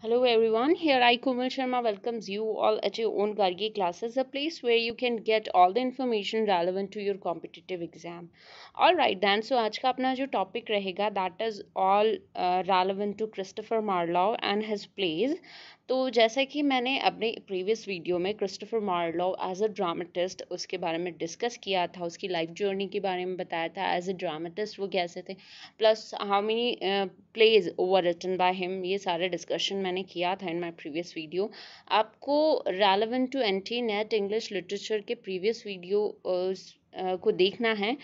Hello everyone, here I Kumil Sharma welcomes you all at your own Gargi classes, a place where you can get all the information relevant to your competitive exam. Alright then, so today's topic रहेगा that is all uh, relevant to Christopher Marlowe and his plays. तो जैसा कि मैंने अपने previous video में Christopher Marlowe as a dramatist उसके बारे में डिस्कस किया था उसकी लाइफ जर्नी के बारे में बताया था एज अ ड्रामेटिस्ट वो कैसे थे plus how many plays over written by him ये सारे डिस्कशन मैंने किया था इन माई प्रीवियस वीडियो आपको relevant to NTA net English literature के प्रीवियस वीडियो को देखना है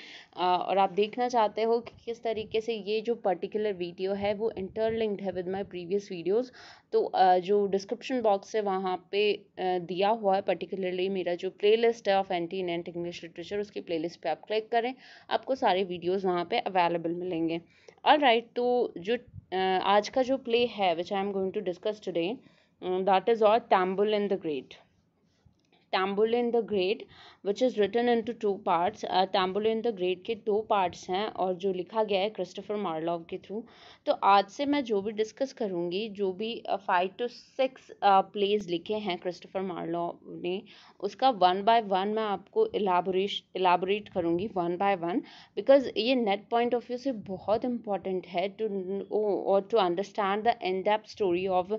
और आप देखना चाहते हो कि किस तरीके से ये जो पर्टिकुलर वीडियो है वो इंटरलिंक्ड है विद माय प्रीवियस वीडियोस तो जो डिस्क्रिप्शन बॉक्स है वहाँ पे दिया हुआ है पर्टिकुलरली मेरा जो प्लेलिस्ट है of NTA NET English literature उसकी प्लेलिस्ट पे आप क्लिक करें आपको सारे वीडियोज़ वहाँ पर अवेलेबल मिलेंगे ऑल राइट right, तो जो आज का जो प्ले है which I am going to discuss today that is all Tamburlaine the great Tamburlaine the great which is written in two two parts Tamburlaine the great के दो parts हैं और जो लिखा गया है क्रिस्टोफर मार्लॉव के थ्रू तो आज से मैं जो भी डिस्कस करूँगी जो भी फाइव टू सिक्स प्लेज लिखे हैं क्रिस्टोफर मार्लॉव ने उसका वन बाय वन मैं आपको इलाबोरेश इलाबोरेट करूँगी वन बाय वन बिकॉज ये नेट पॉइंट ऑफ व्यू से बहुत इम्पॉर्टेंट है टू और to understand the end story of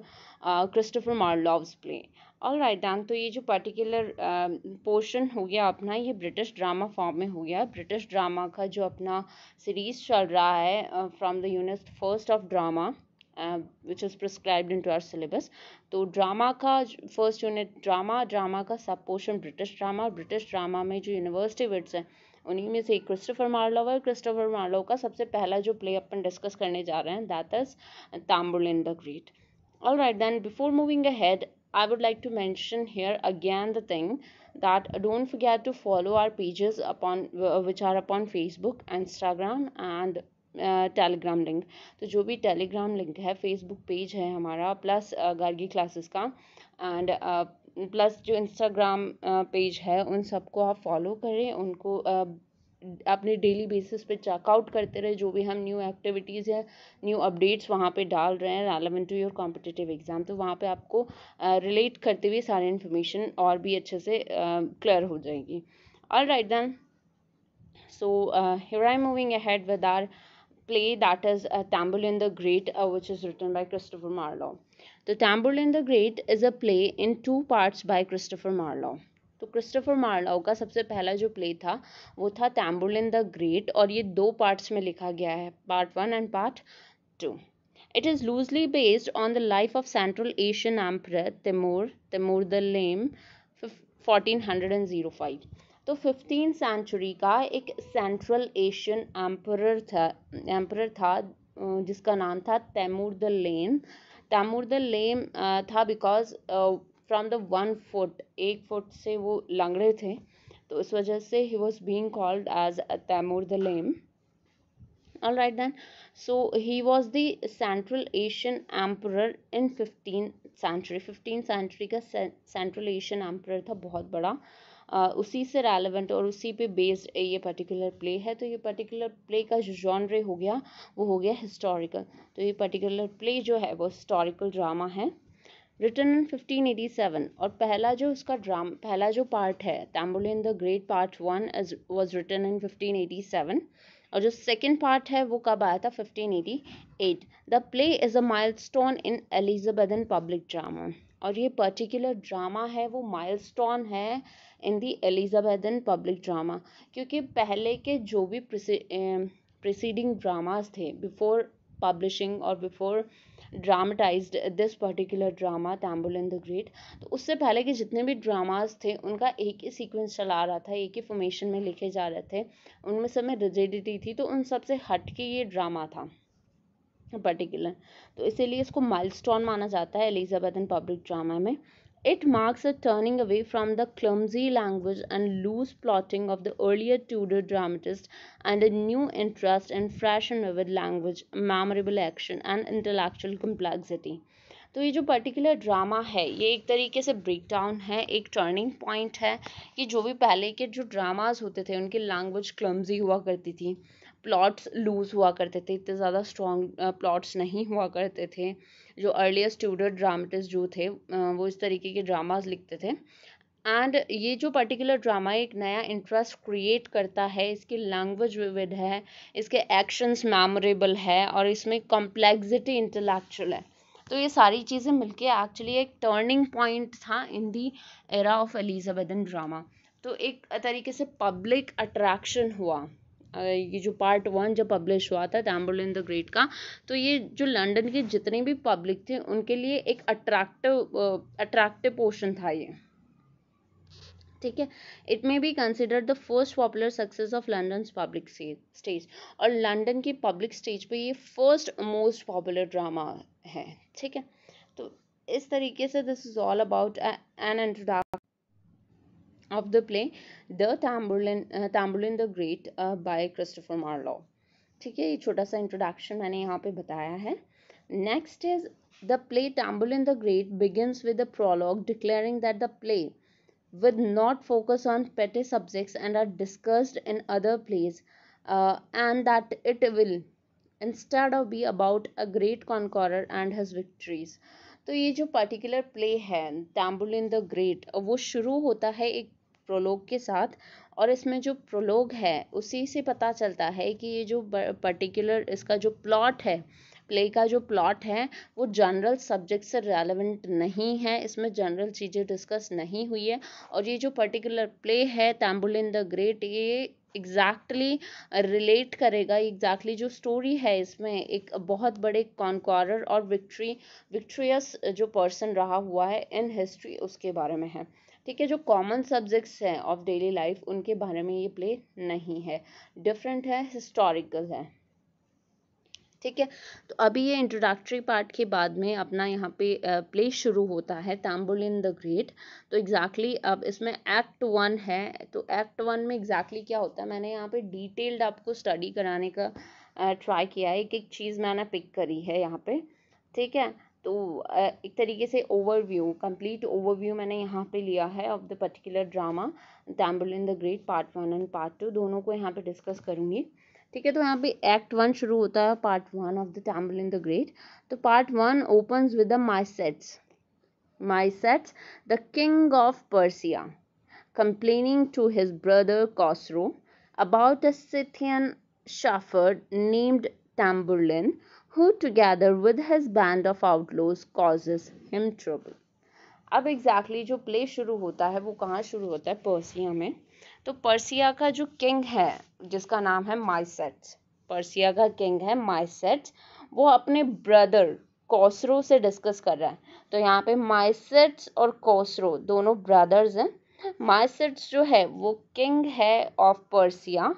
Christopher Marlowe's play all right then तो ये जो पर्टिकुलर पोर्शन um, हो गया अपना ये ब्रिटिश ड्रामा फॉर्म में हो गया ब्रिटिश ड्रामा का जो अपना सीरीज चल रहा है from the unit first of drama which is prescribed into our syllabus तो ड्रामा का फर्स्ट यूनिट ड्रामा ड्रामा का sub portion British drama British drama में जो यूनिवर्सिटी विट्स हैं उन्हीं में से क्रिस्टोफर मार्लोव और क्रिस्टोफर मार्लोव का सबसे पहला जो प्ले अपन डिस्कस करने जा रहे हैं that is Tamburlaine the great right then before moving ahead I would like to mention here again the thing that don't forget to follow our pages upon which are upon Facebook, Instagram and telegram link तो जो भी telegram link है Facebook page है हमारा plus Gargi classes का and plus जो Instagram page है उन सबको आप फॉलो करें उनको अपने डेली बेसिस पे चेकआउट करते रहे जो भी हम न्यू एक्टिविटीज़ या न्यू अपडेट्स वहाँ पे डाल रहे हैं relevant to your competitive exam तो वहाँ पे आपको रिलेट करते हुए सारे इन्फॉर्मेशन और भी अच्छे से क्लियर हो जाएगी all right then so here I moving ahead with our play that is Tamburlaine the great which is written by Christopher Marlowe the Tamburlaine the great is a play in two parts by Christopher Marlowe तो Christopher Marlowe का सबसे पहला जो play था वो था तैम्बुलिन the great और ये दो पार्ट्स में लिखा गया है part one and part two on the life of central Asian life of Central the lame fourteen hundred and zero five तो फिफ्टीन सेंचुरी का एक सेंट्रल एशियन एम्पर था एम्पर था जिसका नाम था Timur the lame Timur the lame था because from the one foot एक फुट से वो लंगड़े थे तो इस वजह से ही was being called as Timur the lame all right then so he was the central Asian emperor in fifteen century fifteen century का सेंट्रल एशियन एम्पर था बहुत बड़ा Uh, उसी से रेलिवेंट और उसी पे बेस्ड ये पर्टिकुलर प्ले है तो ये पर्टिकुलर प्ले का जो जॉनरे हो गया वो हो गया हिस्टोरिकल तो ये पर्टिकुलर प्ले जो है वो हिस्टोरिकल ड्रामा है रिटर्न फिफ्टीन एटी सेवन और पहला जो उसका ड्राम पहला जो पार्ट है Tamburlaine the great part one is was written in fifteen eighty seven और जो सेकेंड पार्ट है वो कब आया था fifteen eighty eight the play is a milestone in Elizabethan public drama और ये पर्टिकुलर ड्रामा है वो स्टोन है in the Elizabethan public drama क्योंकि पहले के जो भी प्रिसीडिंग ड्रामास थे बिफोर पब्लिशिंग और before dramatise this particular drama in the great तो उससे पहले के जितने भी ड्रामाज थे उनका एक ही सीक्वेंस चला रहा था एक ही फॉर्मेशन में लिखे जा रहे थे उनमें सब में रिजिडिटी थी तो उन सब से हट के ये ड्रामा था पर्टिकुलर तो इसीलिए इसको माइल माना जाता है एलिजाबैथ इन पब्लिक ड्रामा में It marks a turning away from the clumsy language and loose plotting of the earlier Tudor dramatists and a new interest in fresh and vivid language, memorable action, and intellectual complexity. तो ये जो particular drama है ये एक तरीके से break down है एक टर्निंग पॉइंट है कि जो भी पहले के जो ड्रामाज होते थे उनकी लैंग्वेज क्लम्जी हुआ करती थी प्लॉट्स लूज़ हुआ करते थे इतने ज़्यादा स्ट्रॉन्ग प्लॉट्स नहीं हुआ करते थे जो अर्लीस्ट स्टूडेंट ड्रामेटिस्ट जो थे वो इस तरीके के ड्रामाज लिखते थे एंड ये जो पर्टिकुलर ड्रामा एक नया इंटरेस्ट क्रिएट करता है इसकी लैंग्वेज विविड है इसके एक्शंस मेमोरेबल है और इसमें कॉम्प्लेक्सिटी इंटेलेक्चुअल है तो ये सारी चीज़ें मिलके एक्चुअली एक टर्निंग पॉइंट था in the era of Elizabethan drama तो एक तरीके से पब्लिक अट्रैक्शन हुआ ये जो पार्ट वन जब पब्लिश हुआ था दैम्बुल इन द ग्रेट का तो ये जो लंदन के जितने भी पब्लिक थे उनके लिए एक अट्रैक्टिव अट्रैक्टिव पोर्शन था ये ठीक है it may be consider the first popular success of London public stage और लंडन की पब्लिक स्टेज पे ये फर्स्ट मोस्ट पॉपुलर ड्रामा है ठीक है तो इस तरीके से this is all about an introduction of the play The Tamburlin uh, Tamburlin the Great uh, by Christopher Marlowe ठीक है ये छोटा सा इंट्रोडक्शन मैंने यहाँ पे बताया है next is the play Tamburlaine the Great begins with the prologue declaring that the play would not focus on petty subjects and are discussed in other plays, uh, and that it will instead of be about a great conqueror and his victories. तो ये जो particular play है टैम्बुलिन the great वो शुरू होता है एक prologue के साथ और इसमें जो प्रोलोग है उसी से पता चलता है कि ये जो पर्टिकुलर इसका जो प्लॉट है प्ले का जो प्लॉट है वो जनरल सब्जेक्ट से रेलेवेंट नहीं है इसमें जनरल चीज़ें डिस्कस नहीं हुई है और ये जो पर्टिकुलर प्ले है इन द ग्रेट ये एग्जैक्टली रिलेट करेगा एग्जैक्टली जो स्टोरी है इसमें एक बहुत बड़े कॉन्कॉर और विक्ट्री विक्ट्रियस जो पर्सन रहा हुआ है इन हिस्ट्री उसके बारे में है ठीक है जो कॉमन सब्जेक्ट्स हैं ऑफ डेली लाइफ उनके बारे में ये प्ले नहीं है डिफरेंट है हिस्टोरिकल है ठीक है तो अभी ये इंट्रोडक्टरी पार्ट के बाद में अपना यहाँ पे प्ले शुरू होता है ताम्बुल इन द ग्रेट तो एग्जैक्टली exactly अब इसमें एक्ट वन है तो एक्ट वन में एग्जैक्टली exactly क्या होता है मैंने यहाँ पे डिटेल्ड आपको स्टडी कराने का ट्राई किया है एक एक चीज़ मैंने पिक करी है यहाँ पे ठीक है तो एक तरीके से ओवरव्यू कंप्लीट ओवरव्यू मैंने यहाँ पे लिया है of the particular drama Tamburlaine the great part one and part two दोनों को यहाँ पे डिस्कस करूँगी ठीक है तो यहाँ पे एक्ट वन शुरू होता है part one of the Tamburlaine the great तो part one open with the Mycetes Mycetes the king of Persia complaining to his brother Cosroe about a Scythian shepherd named Tamburlaine who together with his band of outlaws causes him trouble. अब exactly exactly जो play शुरू होता है वो कहाँ शुरू होता है पर्सिया में तो पर्सिया का जो किंग है जिसका नाम है माइसेट्स पर्सिया का किंग है माइसेट्स वो अपने ब्रदर कॉसरो से डिस्कस कर रहा है तो यहाँ पे माइसेट्स और कॉसरो दोनों ब्रदर्स हैं माइसेट्स जो है वो किंग है of Persia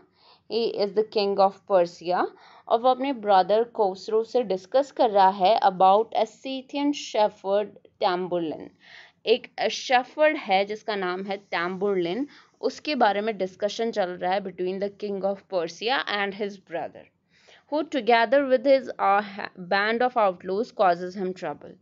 he is the king of Persia और वो अपने ब्रदर कोसरो से डिस्कस कर रहा है about a Scythian shepherd Tamburlaine एक शेफर्ड है जिसका नाम है टैम्बुलिन उसके बारे में डिस्कशन चल रहा है between the king of Persia and his brother who together with his uh, band of outlaws causes him trouble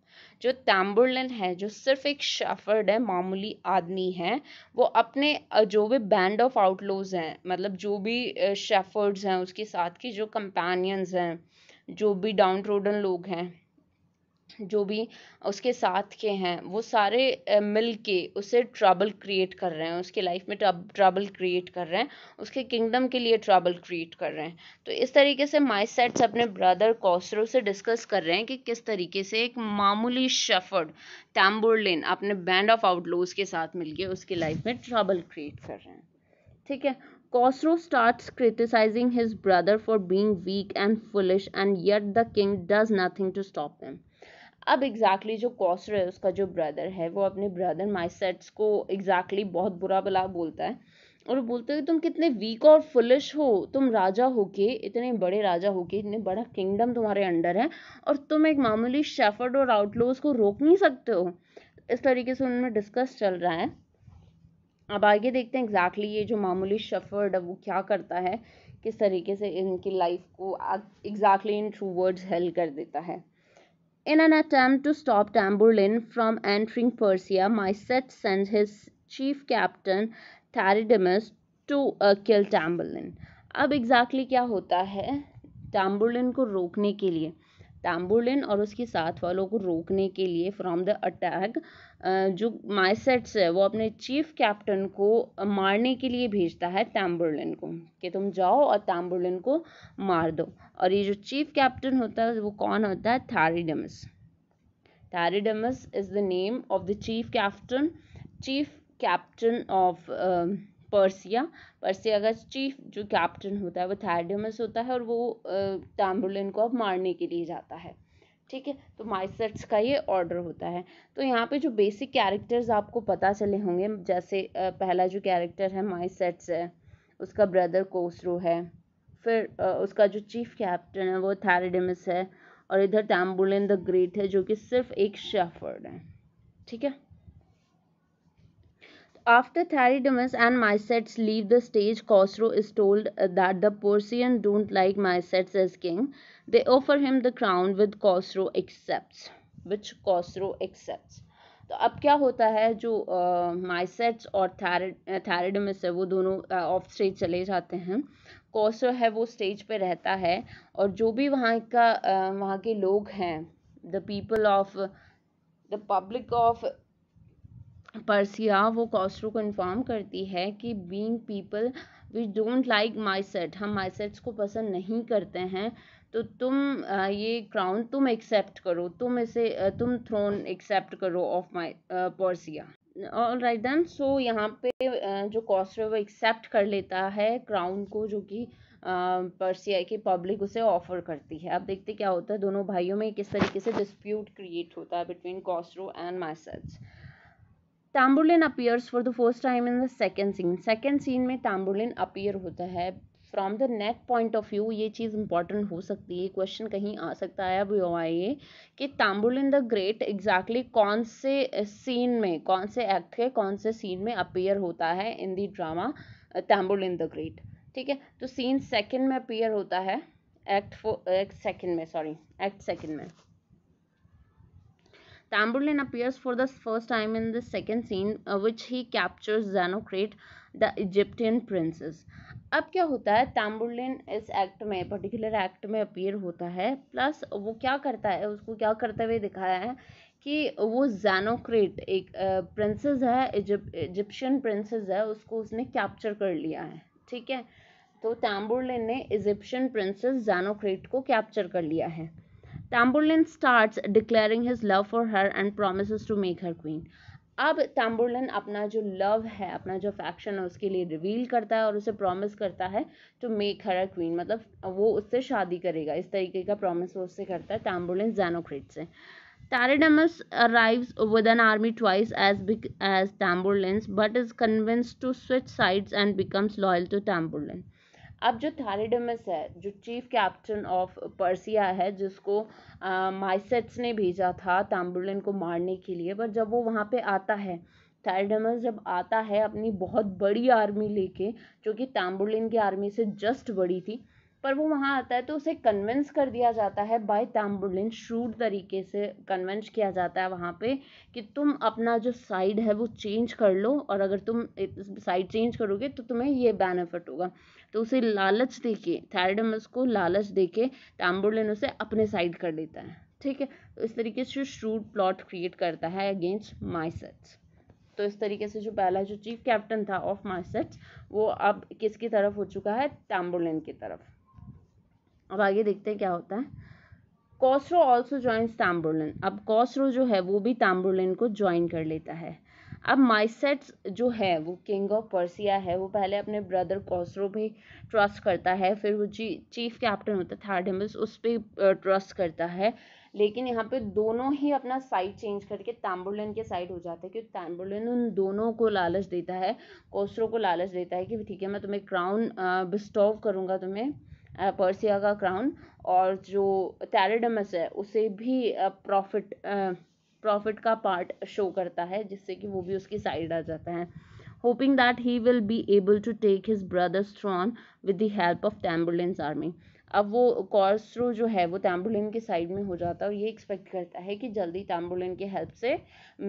जो तैम्बुरलैंड है जो सिर्फ एक शफर्ड है मामूली आदमी है वो अपने जो भी बैंड ऑफ आउटलोज हैं मतलब जो भी शेफर्ड्स हैं उसके साथ की जो कंपेनियंस हैं जो भी डाउन रोडन लोग हैं जो भी उसके साथ के हैं वो सारे मिल के उसे ट्रबल क्रिएट कर रहे हैं उसके लाइफ में ट्रबल क्रिएट कर रहे हैं उसके किंगडम के लिए ट्रबल क्रिएट कर रहे हैं तो इस तरीके से सेट्स अपने ब्रदर कॉसरो से डिस्कस कर रहे हैं कि किस तरीके से एक मामूली शेफर्ड टैम्बोरलिन अपने बैंड ऑफ आउटलोज के साथ के उसके लाइफ में ट्रबल क्रिएट कर रहे हैं ठीक है Cosroe starts criticising his brother for being weak and foolish and yet the king does nothing to stop him. अब एग्जैक्टली exactly जो कॉसर है उसका जो ब्रदर है वो अपने ब्रदर माइसेट्स को एग्जैक्टली exactly बहुत बुरा भला बोलता है और बोलते हैं कि तुम कितने वीक और फुलिश हो तुम राजा होके इतने बड़े राजा होके इतने बड़ा किंगडम तुम्हारे अंडर है और तुम एक मामूली शेफर्ड और आउटलोज को रोक नहीं सकते हो इस तरीके से उनमें डिस्कस चल रहा है अब आगे देखते हैं एग्जैक्टली exactly ये जो मामूली शेफर्ड है वो क्या करता है किस तरीके से इनकी लाइफ को exactly in true words help कर देता है In an attempt to stop Tamburlin from entering Persia, Myset sends his chief captain Taridemus to uh, kill Tamburlin. अब एग्जैक्टली exactly क्या होता है टाम्बुलिन को रोकने के लिए टाम्बुलिन और उसके साथ वालों को रोकने के लिए फ्रॉम द अटैक जो माइसेट्स है वो अपने चीफ कैप्टन को मारने के लिए भेजता है टैम्बुरलिन को कि तुम जाओ और टैम्बुरलिन को मार दो और ये जो चीफ कैप्टन होता है वो कौन होता है Theridamas Theridamas is the name of the chief captain chief captain of Persia Persia का चीफ जो कैप्टन होता है वो थैरिडमस होता है और वो टैम्बुरलिन को अब मारने के लिए जाता है ठीक है तो माइसेट्स का ये ऑर्डर होता है तो यहाँ पे जो बेसिक कैरेक्टर्स आपको पता चले होंगे जैसे पहला जो कैरेक्टर है माइसेट्स है उसका ब्रदर कोसरो है फिर उसका जो चीफ कैप्टन है वो थैरिडेमिस है और इधर टैम्बुलन द ग्रेट है जो कि सिर्फ एक शेफर्ड है ठीक है After Theridamas and Mycetes leave the stage, Khosrow is told that the Persians don't like Mycetes as king. They offer him the crown which Khosrow accepts, which Khosrow accepts. तो अब क्या होता है जो माइसेट्स uh, और थैरिडमस है वो दोनों ऑफ uh, स्टेज चले जाते हैं कौसर है वो स्टेज पे रहता है और जो भी वहाँ का uh, वहाँ के लोग हैं the people of the public of Persia वो कॉस्ट्रो को इन्फॉर्म करती है कि being people we don't like Mycetes हम माई सेट्स को पसंद नहीं करते हैं तो तुम ये क्राउन तुम एक्सेप्ट करो तुम इसे तुम थ्रोन एक्सेप्ट करो of my Persia all right then so यहाँ पे जो कॉस्ट्रो वो एक्सेप्ट कर लेता है क्राउन को जो कि परसिया की पब्लिक उसे ऑफर करती है अब देखते क्या होता है दोनों भाइयों में किस तरीके से डिस्प्यूट क्रिएट होता है between Cosroe and Mycetes Tamburlaine appears for the first time in the second scene second scene में ताम्बुलिन अपीयर होता है from the net point of view ये चीज़ इंपॉर्टेंट हो सकती है क्वेश्चन कहीं आ सकता है अब यो आइए कि ताम्बुलिन द ग्रेट एग्जैक्टली कौन से सीन में कौन से एक्ट के कौन से सीन में अपीयर होता है in the drama Tamburlaine the great ठीक है तो सीन सेकेंड में अपीयर होता है एक्ट फो एक्ट सेकेंड में सॉरी एक्ट सेकेंड में Tamburlaine appears for the first time in the second scene, uh, which he captures Xenocrate, the Egyptian princess. अब क्या होता है ताम्बुलिन इस एक्ट में पर्टिकुलर एक्ट में अपीयर होता है प्लस वो क्या करता है उसको क्या करते हुए दिखाया है कि वो जैनोक्रेट एक प्रिंसेस uh, है इजिप्शियन प्रिंसेस है उसको उसने कैप्चर कर लिया है ठीक है तो ताम्बुलिन ने इजिप्शियन प्रिंसेस जैनोक्रेट को कैप्चर कर लिया है Tamburlin starts declaring his love for her and promises to make her queen अब ताम्बुलिन अपना जो लव है अपना जो फैक्शन है उसके लिए रिवील करता है और उसे प्रॉमिस करता है to make her uh queen मतलब वो उससे शादी करेगा इस तरीके का प्रॉमिस वो उससे करता है ताम्बुलिन जैनोक्रेट से Theridamas arrive with an army twice as big as Tamburlaine but is convince to switch sides and becomes loyal to Tamburlaine अब जो थारेडमस है जो चीफ कैप्टन ऑफ पर्सिया है जिसको माइसेट्स ने भेजा था ताम्बुलिन को मारने के लिए पर जब वो वहाँ पे आता है थारेडमस जब आता है अपनी बहुत बड़ी आर्मी लेके जो कि ताम्बुलिन की आर्मी से जस्ट बड़ी थी पर वो वहाँ आता है तो उसे कन्विंस कर दिया जाता है बाय ताम्बुलिन शूट तरीके से कन्विंस किया जाता है वहाँ पे कि तुम अपना जो साइड है वो चेंज कर लो और अगर तुम साइड चेंज करोगे तो तुम्हें ये बेनिफिट होगा तो उसे लालच दे के को लालच दे के टैम्बुलिन उसे अपने साइड कर लेता है ठीक है तो इस तरीके से श्रूड प्लॉट क्रिएट करता है अगेंस्ट माइसेट्स तो इस तरीके से जो पहला जो चीफ कैप्टन था ऑफ माइसेट्स वो अब किसकी तरफ हो चुका है टैम्बुलिन की तरफ अब आगे देखते हैं क्या होता है कॉसरो ऑल्सो ज्वाइन ताम्बुरलिन अब कॉसरो जो है वो भी ताम्बुरलिन को ज्वाइन कर लेता है अब माइसेट्स जो है वो किंग ऑफ पर्सिया है वो पहले अपने ब्रदर कॉसरो पे ट्रस्ट करता है फिर वो जी चीफ कैप्टन होता है थार्डमस उस पर ट्रस्ट करता है लेकिन यहाँ पे दोनों ही अपना साइड चेंज करके ताम्बुलन के साइड हो जाते हैं क्योंकि तैम्बुलन उन दोनों को लालच देता है कोस्ट्रो को लालच देता है कि ठीक है मैं तुम्हें क्राउन बिस्टॉव करूँगा तुम्हें पर्सिया का क्राउन और जो टेरेडमस है उसे भी प्रॉफिट प्रॉफिट का पार्ट शो करता है जिससे कि वो भी उसकी साइड आ जाता है hoping that he will be able to take his brother's throne with the help of Tamburlaine's army अब वो कॉर्सरो जो है वो टैम्बुलेंस के साइड में हो जाता है और ये एक्सपेक्ट करता है कि जल्दी टैम्बुलेंस के हेल्प से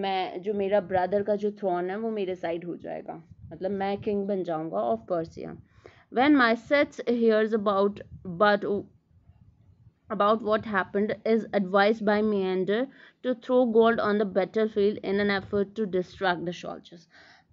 मैं जो मेरा ब्रदर का जो थ्रॉन है वो मेरे साइड हो जाएगा मतलब मैं किंग बन जाऊंगा of Persia when Mycetes hears about but about what happened is advised by Meander to throw gold on the battlefield in an effort to distract the soldiers.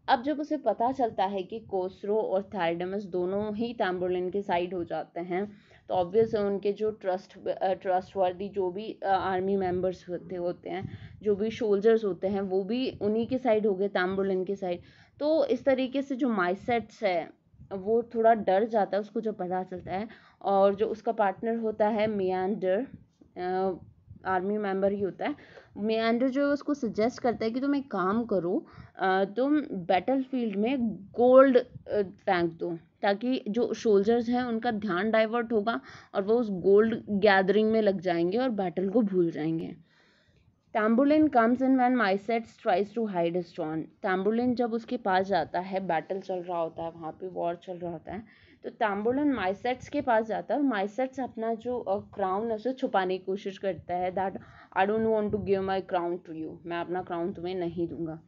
अब जब उसे पता चलता है कि कोसरो और थायडमस दोनों ही ताम्बुलिन के साइड हो जाते हैं तो ऑब्वियस है उनके जो ट्रस्ट ट्रस्ट वर्दी जो भी आर्मी मेंबर्स होते होते हैं जो भी सोल्जर्स होते हैं वो भी उन्हीं के साइड हो गए ताम्बुलिन के साइड तो इस तरीके से जो माइसेट्स है वो थोड़ा डर जाता है उसको जब पता चलता है और जो उसका पार्टनर होता है मियांडर आर्मी मेंबर ही होता है मियांडर जो है उसको सजेस्ट करता है कि तुम एक काम करो तुम बैटल फील्ड में गोल्ड फेंक दो ताकि जो सोल्जर्स हैं उनका ध्यान डाइवर्ट होगा और वो उस गोल्ड गैदरिंग में लग जाएंगे और बैटल को भूल जाएंगे Tamburlaine comes in when Mycetes tries to hide stone Tamburlaine जब उसके पास जाता है बैटल चल रहा होता है वहाँ पे वॉर चल रहा होता है तो ताम्बुलन माइसेट्स के पास जाता है और माइसेट्स अपना जो क्राउन है उसे छुपाने की कोशिश करता है that I don't want to give my crown to you मैं अपना क्राउन तुम्हें नहीं दूंगा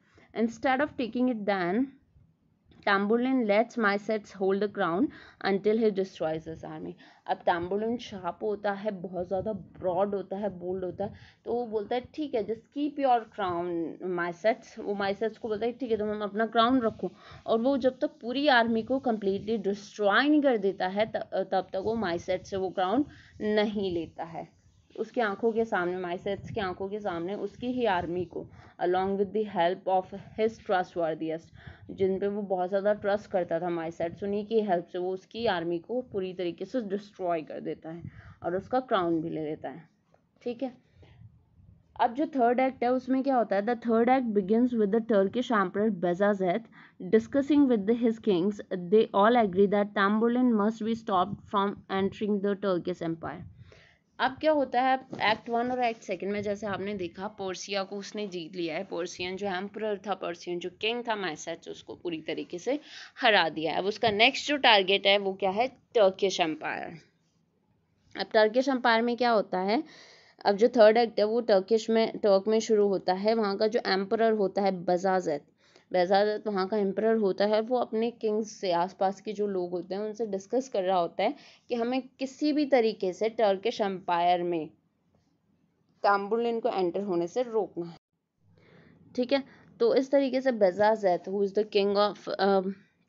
instead of taking it then Tamburlaine lets Mycetes hold the crown until he destroys his army. अब Tamburlaine शार्प होता है बहुत ज़्यादा ब्रॉड होता है बोल्ड होता है तो वो बोलता है ठीक है just keep your crown Mycetes. वो Mycetes को बोलता है ठीक है तो मैं अपना crown रखूँ और वो जब तक पूरी आर्मी को कम्प्लीटली डिस्ट्रॉय नहीं कर देता है तब तक वो Mycetes से वो crown नहीं लेता है उसकी आंखों के सामने माइसेट्स की आंखों के सामने उसकी ही आर्मी को along with the help of his trustworthiest जिन पे वो बहुत ज़्यादा ट्रस्ट करता था माइसेट्स उन्हीं की हेल्प से वो उसकी आर्मी को पूरी तरीके से डिस्ट्रॉय कर देता है और उसका क्राउन भी ले लेता है ठीक है अब जो थर्ड एक्ट है उसमें क्या होता है the third act begins with the Turkish emperor Bajazeth discussing with the his kings they all agree that Tamburlaine must be stop from entering the Turkish empire अब क्या होता है एक्ट वन और एक्ट सेकंड में जैसे आपने देखा Portia को उसने जीत लिया है पोर्सियन जो एम्प्रर था पोर्सियन जो किंग था मैसेज उसको पूरी तरीके से हरा दिया है अब उसका नेक्स्ट जो टारगेट है वो क्या है टर्किश एम्पायर अब टर्किश एम्पायर में क्या होता है अब जो थर्ड एक्ट है वो टर्किश में टर्क में शुरू होता है वहाँ का जो एम्प्रर होता है बजाजत शहज़ादा वहाँ का एम्प्रर होता है वो अपने किंग्स से आसपास के जो लोग होते हैं उनसे डिस्कस कर रहा होता है कि हमें किसी भी तरीके से टर्किश एम्पायर में काम्बुलिन को एंटर होने से रोकना है ठीक है तो इस तरीके से Bajazeth who is the king of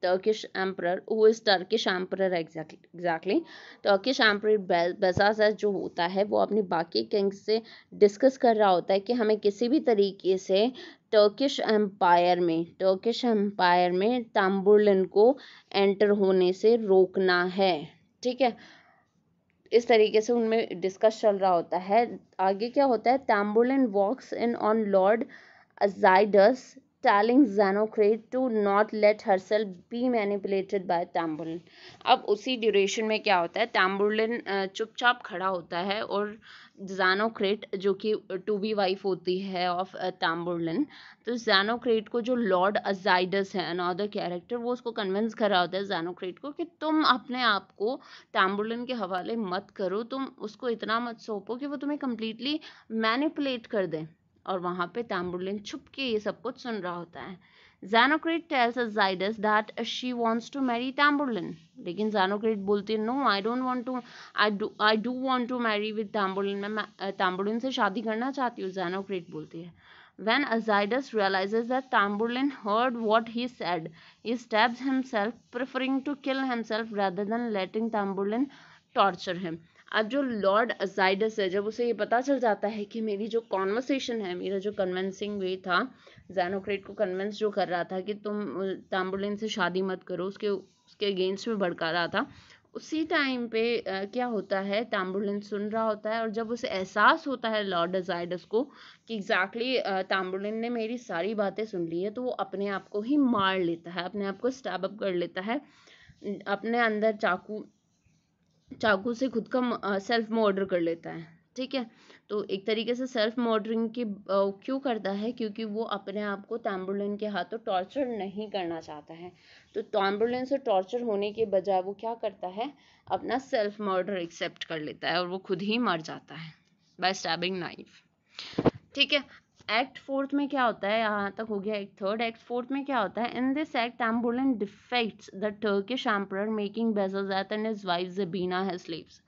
Turkish emperor who is Turkish emperor exactly exactly Turkish emperor Bezazar जो होता है वो अपने बाकी किंग से डिस्कस कर रहा होता है कि हमें किसी भी तरीके से टर्किश एम्पायर में टर्किश एम्पायर में ताम्बुलन को एंटर होने से रोकना है ठीक है इस तरीके से उनमें डिस्कस चल रहा होता है आगे क्या होता है Tamburlaine walks in on lord Agydas telling Xenocrate to not let herself be manipulated by Tamburlin. अब उसी ड्यूरेशन में क्या होता है टैम्बुरलिन चुपचाप खड़ा होता है और जानोक्रेट जो कि टू बी वाइफ होती है ऑफ टैम्बुरलिन तो जैनोक्रेट को जो लॉर्ड अजाइडस है अनदर कैरेक्टर वो उसको कन्विंस कर रहा होता है जानोक्रेट को कि तुम अपने आप को टैम्बुरलिन के हवाले मत करो तुम उसको इतना मत सौंपो कि वो तुम्हें कम्प्लीटली मैनिपुलेट कर दें और वहाँ पे तांबुलिन छुप के ये सब कुछ सुन रहा होता है Zenocrate tells Agydas that she wants to marry Tamburlaine लेकिन जैनोक्रेट बोलते है no I don't want to I do I do want to marry with Tamburlaine मैं टैम्बुलिन से शादी करना चाहती हूँ जैनोक्रेट बोलती है when Agydas realise that Tamburlaine heard what he said he stabs himself preferring to kill himself rather than letting Tamburlaine torture him अब जो लॉर्ड अजाइडस है जब उसे ये पता चल जाता है कि मेरी जो कॉन्वर्सेशन है मेरा जो कन्वेंसिंग वे था जैनोक्रेट को कन्वेंस जो कर रहा था कि तुम ताम्बुलिन से शादी मत करो उसके उसके अगेंस्ट में भड़का रहा था उसी टाइम पे आ, क्या होता है ताम्बुलिन सुन रहा होता है और जब उसे एहसास होता है लॉर्ड अजाइडस को कि एग्जैक्टली exactly, ताम्बुलिन ने मेरी सारी बातें सुन ली है तो वो अपने आप को ही मार लेता है अपने आप को स्टैपअप अप कर लेता है अपने अंदर चाकू चाकू से खुद का सेल्फ मर्डर कर लेता है ठीक है तो एक तरीके से सेल्फ मॉडरिंग की क्यों करता है क्योंकि वो अपने आप को तैम्बुलेन के हाथों टॉर्चर नहीं करना चाहता है तो तैम्बुलेन से टॉर्चर होने के बजाय वो क्या करता है अपना सेल्फ मर्डर एक्सेप्ट कर लेता है और वो खुद ही मर जाता है बाय स्टैबिंग नाइफ ठीक है एक्ट फोर्थ में क्या होता है यहाँ तक हो गया एक थर्ड एक्ट फोर्थ में क्या होता है in this act Tamburlaine defeats the Turkish emperor making Bajazeth and wife Zabina है स्लीव्स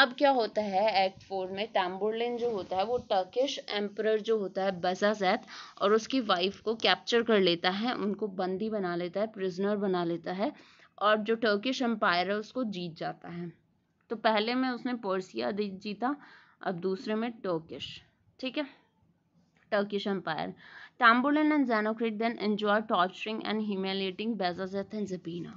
अब क्या होता है एक्ट फोर में टैम्बुरलिन जो होता है वो टर्किश एम्पर जो होता है बजाजैत और उसकी वाइफ को कैप्चर कर लेता है उनको बंदी बना लेता है प्रिजनर बना लेता है और जो टर्किश एम्पायर है उसको जीत जाता है तो पहले में उसने पर्सिया जीता अब दूसरे में टर्किश ठीक है Turkish Empire. Tamburlaine and Xenocrate then enjoyed torturing and humiliating Bezazeth and Zabina.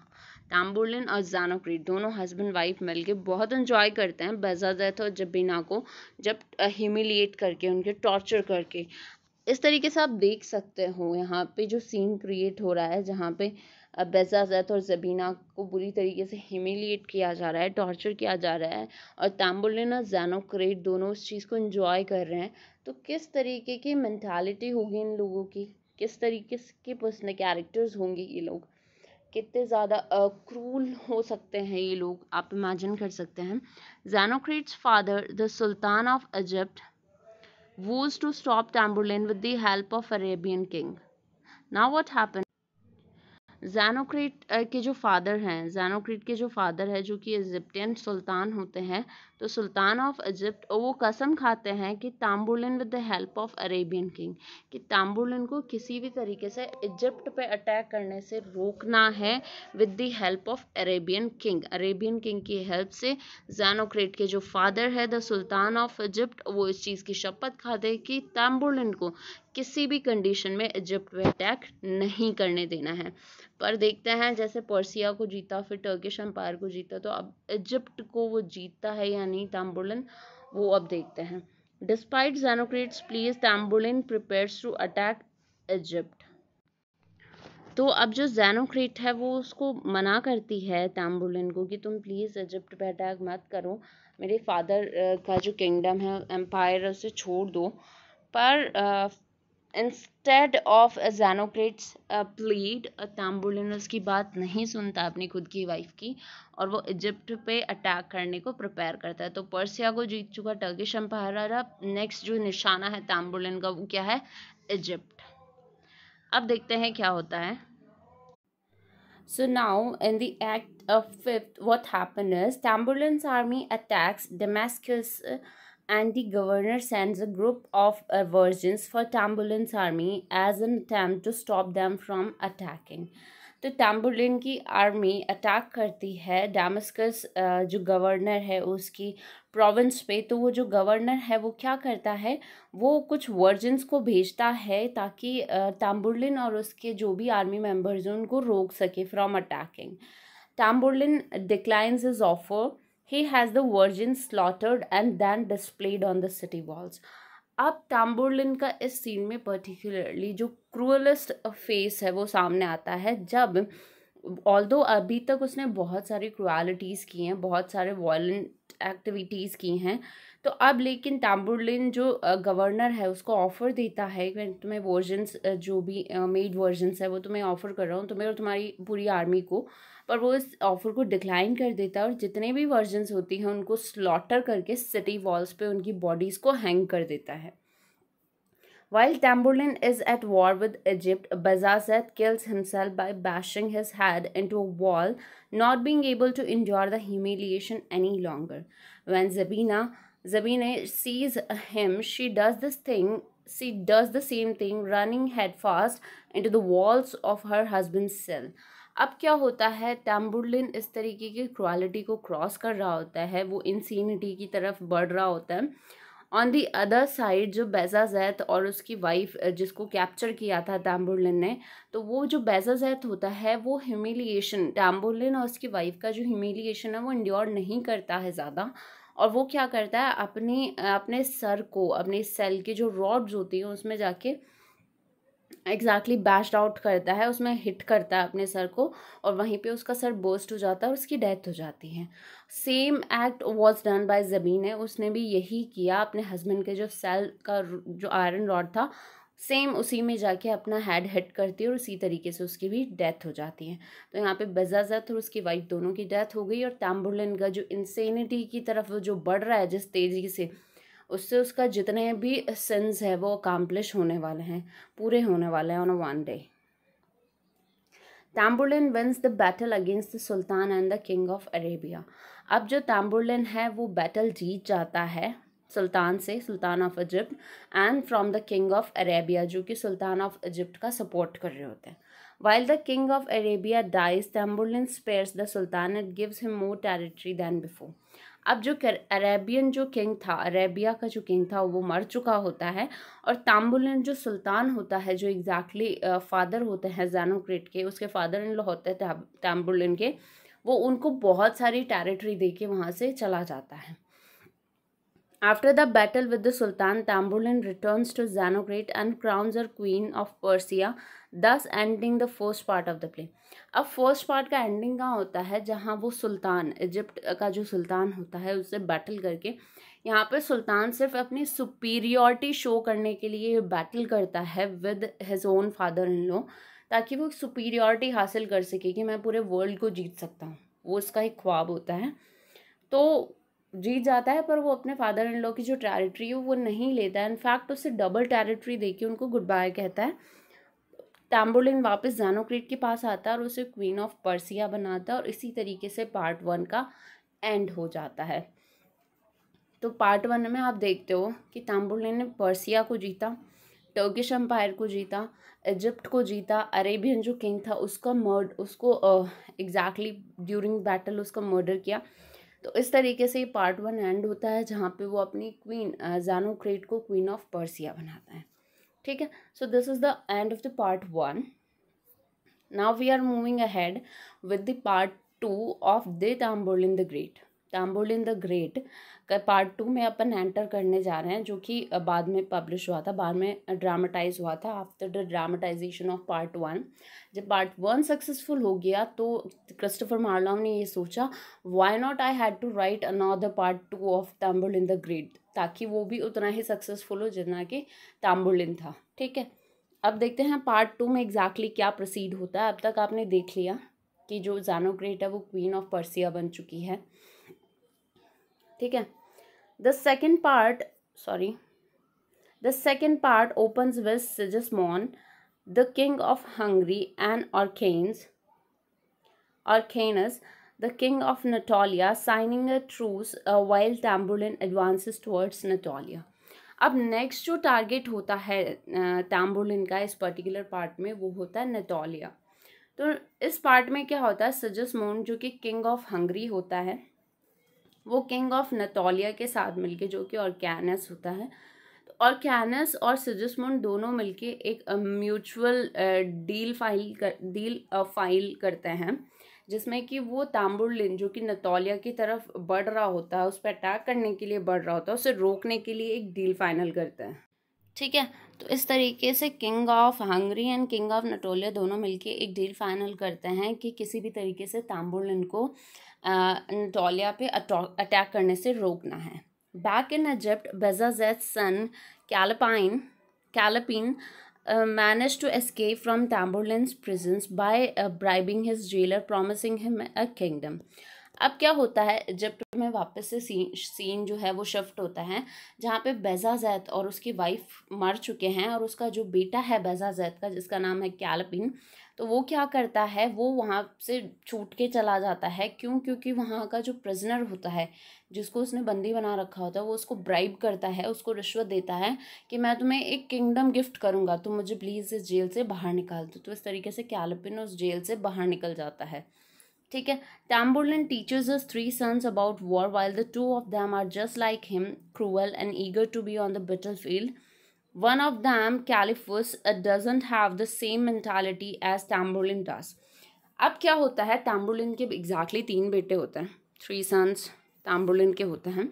टैम्बोलिन और जानोक्रीट दोनों हस्बैंड वाइफ मिलके बहुत एंजॉय करते हैं बेजाजैथ और जबीना को जब ह्यूमिलिएट करके उनके टॉर्चर करके इस तरीके से आप देख सकते हो यहाँ पे जो सीन क्रिएट हो रहा है जहाँ पे बेज़ाज़त और ज़बीना को बुरी तरीके से ह्यूमिलिएट किया जा रहा है टॉर्चर किया जा रहा है और तांबुलिन और जैनोक्रेट दोनों उस चीज़ को इंजॉय कर रहे हैं तो किस तरीके की मैंटालिटी होगी इन लोगों की किस तरीके के पर्सनल कैरेक्टर्स होंगे ये लोग कितने ज़्यादा क्रूल हो सकते हैं ये लोग आप इमेजिन कर सकते हैं Zenocrate's father the sultan of Egypt vows to stop Tamburlaine with the help of Arabian king now what happen Zenocrate uh, के जो फादर हैं जैनोक्रेट के जो फादर है जो कि इजिप्टियन सुल्तान होते हैं तो सुल्तान ऑफ इजिप्ट वो कसम खाते हैं कि Tamburlaine with the help of Arabian king कि ताम्बुलिन को किसी भी तरीके से इजिप्ट पे अटैक करने से रोकना है with the help of Arabian king Arabian king की हेल्प से जैनोक्रेट के जो फादर है द सुल्तान ऑफ इजिप्ट वो इस चीज़ की शपथ खाते हैं कि ताम्बुलिन को किसी भी कंडीशन में इजिप्ट पे अटैक नहीं करने देना है पर देखते हैं जैसे पर्सिया को जीता फिर टर्किश एम्पायर को जीता तो अब इजिप्ट को वो जीतता है या नहीं ताम्बुलन वो अब देखते हैं despite Zenocrate's pleas Tamburlaine prepares to attack Egypt तो अब जो जेनोक्रेट है वो उसको मना करती है ताम्बुलिन को कि तुम प्लीज़ इजिप्ट पे अटैक मत करो मेरे फादर का जो किंगडम है एम्पायर उसे छोड़ दो पर instead of Zenocrate's plead Tamburlaine's की बात नहीं सुनता अपनी खुद की वाइफ की और वो इजिप्ट पे अटैक करने को प्रिपेयर करता है तो पर्सिया को जीत चुका टर्किश एम्पायर नेक्स्ट जो निशाना है ताम्बुलिन का वो क्या है इजिप्ट अब देखते हैं क्या होता है so now in the act of fifth, what happened is army attacks attacks and the governor sends a group of virgins for Tambulin's army as an attempt to stop them from attacking. तो टैम्बुलिन की army attack करती है डैमस्कस जो governor है उसकी province पे तो वो जो गवर्नर है वो क्या करता है वो कुछ वर्जन्स को भेजता है ताकि टैम्बुलिन और उसके जो भी आर्मी मेम्बर्स हैं उनको रोक सके from attacking Tamburlaine declines his offer He has the virgin slaughtered and then displayed on the city walls. अब टाम्बोलिन का इस सीन में पर्टिकुलरली जो क्रूअलेस्ट फेस है वो सामने आता है जब ऑल दो अभी तक उसने बहुत सारी क्रुअलिटीज़ की हैं बहुत सारे वॉयेंट एक्टिविटीज़ की हैं तो अब लेकिन टाम्बुरलिन जो गवर्नर है उसको ऑफ़र देता है कि तुम्हें वर्जन्स जो भी मेड वर्जन्स है वो तुम्हें ऑफ़र कर रहा हूँ तुम्हें और तुम्हारी पूरी आर्मी को पर वो इस ऑफर को डिक्लाइन कर देता है और जितने भी वर्जन होती हैं उनको स्लॉटर करके सिटी वॉल्स पर उनकी बॉडीज़ को हैंग कर देता है while Tamburlaine is at war with Egypt Bajazeth kills himself by bashing his head into wall not being able to enjoy the humiliation any longer when Zabina Zabina sees him she does this thing she does the same thing running head first in to the walls of her husband self अब क्या होता है टैम्बुलिन इस तरीके की quality को cross कर रहा होता है वो इंसिनिटी की तरफ बढ़ रहा होता है ऑन दी अदर साइड जो जैत और उसकी वाइफ जिसको कैप्चर किया था टैम्बुलिन ने तो वो जो जैत होता है वो ह्यूमिलिएशन टैम्बुलिन और उसकी वाइफ का जो ह्यूमिलिएशन है वो इंड्योर नहीं करता है ज़्यादा और वो क्या करता है अपनी अपने सर को अपने सेल के जो रॉड्स होती हैं उसमें जाके एग्जैक्टली बैश आउट करता है उसमें हिट करता है अपने सर को और वहीं पे उसका सर बोस्ट हो जाता है और उसकी डेथ हो जाती है same act was done by Zabina है उसने भी यही किया अपने हस्बैंड के जो सेल का जो आयरन रॉड था सेम उसी में जाके अपना हेड हिट करती है और उसी तरीके से उसकी भी डेथ हो जाती है तो यहाँ पे बजाजत और उसकी वाइफ दोनों की डेथ हो गई और टैम्बुलन का जो इंसेनिटी की तरफ जो बढ़ रहा है जिस तेज़ी से उससे उसका जितने भी सेंस है वो अकम्पलिश होने वाले हैं पूरे होने वाले हैं on one day Tamburlaine wins the battle against the sultan and the king of Arabia अब जो तैम्बुलिन है वो बैटल जीत जाता है सुल्तान से sultan of Egypt and from the king of Arabia जो कि सुल्तान ऑफ इजिप्ट का सपोर्ट कर रहे होते हैं while the king of Arabia dies Tamburlaine spares the sultan it gives him more territory than before अब जो कर अरेबियन जो किंग था अरेबिया का जो किंग था वो मर चुका होता है और ताम्बुलन जो सुल्तान होता है जो एग्जैक्टली exactly फादर होते हैं जैनोक्रेट के उसके फादर इन लॉ होते हैं ताम्बुलन के वो उनको बहुत सारी टेरिटरी देके वहाँ से चला जाता है after the battle with the sultan Tamburlaine return to Zenocrate and crowns her queen of Persia thus ending the first part of the play अब फर्स्ट पार्ट का एंडिंग कहाँ होता है जहाँ वो सुल्तान इजिप्ट का जो सुल्तान होता है उससे बैटल करके यहाँ पर सुल्तान सिर्फ अपनी सुपीरियरिटी शो करने के लिए बैटल करता है with his own father in law ताकि वो सुपीरियरिटी हासिल कर सके कि मैं पूरे वर्ल्ड को जीत सकता हूँ वो उसका एक ख्वाब होता है तो जीत जाता है पर वो अपने फादर इन लो की जो टेरिटरी है वो नहीं लेता है इनफैक्ट उससे डबल टेरिटरी दे के उनको गुड बाय कहता है टैम्बोलिन वापस जानोक्रेट के पास आता है और उसे क्वीन ऑफ पर्सिया बनाता है और इसी तरीके से पार्ट वन का एंड हो जाता है तो पार्ट वन में आप देखते हो कि ताम्बुलिन ने पर्सिया को जीता टर्किश एम्पायर को जीता इजिप्ट को जीता अरेबियन जो किंग था उसका मर्ड उसको एग्जैक्टली ड्यूरिंग बैटल उसका मर्डर किया तो इस तरीके से ये पार्ट वन एंड होता है जहाँ पे वो अपनी क्वीन जानोक्रेट को क्वीन ऑफ पर्सिया बनाता है ठीक है so this is the end of the part one now we are moving ahead with the part two of the in the Great in the Great का पार्ट टू में अपन enter करने जा रहे हैं जो कि बाद में पब्लिश हुआ था बाद में ड्रामाटाइज हुआ था after the dramatisation of part one जब पार्ट वन सक्सेसफुल हो गया तो क्रिस्टोफर मार्लाव ने ये सोचा why not I had to write another part two of in the Great ताकि वो भी उतना ही सक्सेसफुल हो जितना कि ताम्बुलिन था ठीक है अब देखते हैं पार्ट टू में एग्जैक्टली exactly क्या प्रोसीड होता है अब तक आपने देख लिया कि जो जानोग्रेट है वो क्वीन ऑफ पर्सिया बन चुकी है ठीक है the second part sorry the second part open with Sigismund the king of Hungary and Orcanes Orcanes the king of Natolia signing a truce uh, while Tamburlin advances towards Natolia. अब next जो target होता है टैम्बुलिन uh, का इस particular part में वो होता है नेटोलिया तो इस पार्ट में क्या होता है मोन जो कि किंग ऑफ हंगरी होता है वो किंग ऑफ नेटोलिया के साथ मिलके जो कि ऑर्कैनस होता है तो और कैनस और मोन दोनों मिलके एक म्यूचुअल डील फाइल कर डील फाइल uh, करते हैं जिसमें कि वो तांबुरलिन जो कि नतौलिया की तरफ बढ़ रहा होता है उस पर अटैक करने के लिए बढ़ रहा होता है उसे रोकने के लिए एक डील फाइनल करते हैं ठीक है तो इस तरीके से king of Hungary and king of Natolia दोनों मिलके एक डील फाइनल करते हैं कि किसी भी तरीके से तांबुरलिन को नटोलिया पे अटैक करने से रोकना है back in Egypt Bajazeth son Callapine Callapine uh, managed to escape from Tamburlane's prisons by uh, bribing his jailer, promising him a kingdom. अब क्या होता है इजिप्ट में वापस से सीन सीन जो है वो शिफ्ट होता है जहाँ पे बेजाजैत और उसकी वाइफ मर चुके हैं और उसका जो बेटा है बेजाजैत का जिसका नाम है कैलपिन तो वो क्या करता है वो वहाँ से छूट के चला जाता है क्यों क्योंकि वहाँ का जो प्रिजनर होता है जिसको उसने बंदी बना रखा होता है वो उसको ब्राइब करता है उसको रिश्वत देता है कि मैं तुम्हें एक किंगडम गिफ्ट करूँगा तुम मुझे प्लीज़ इस जेल से बाहर निकाल दो तो इस तरीके से कैलपिन उस जेल से बाहर निकल जाता है ठीक है Tamburlaine teaches his three sons about war while the two of them are just like him cruel and eager to be on the battle field One of them, Caliphus, uh, doesn't have the same mentality as Tamburlin does. अब क्या होता है ताम्बुलिन के exactly exactly तीन बेटे होते हैं three sons ताम्बुलिन के होते हैं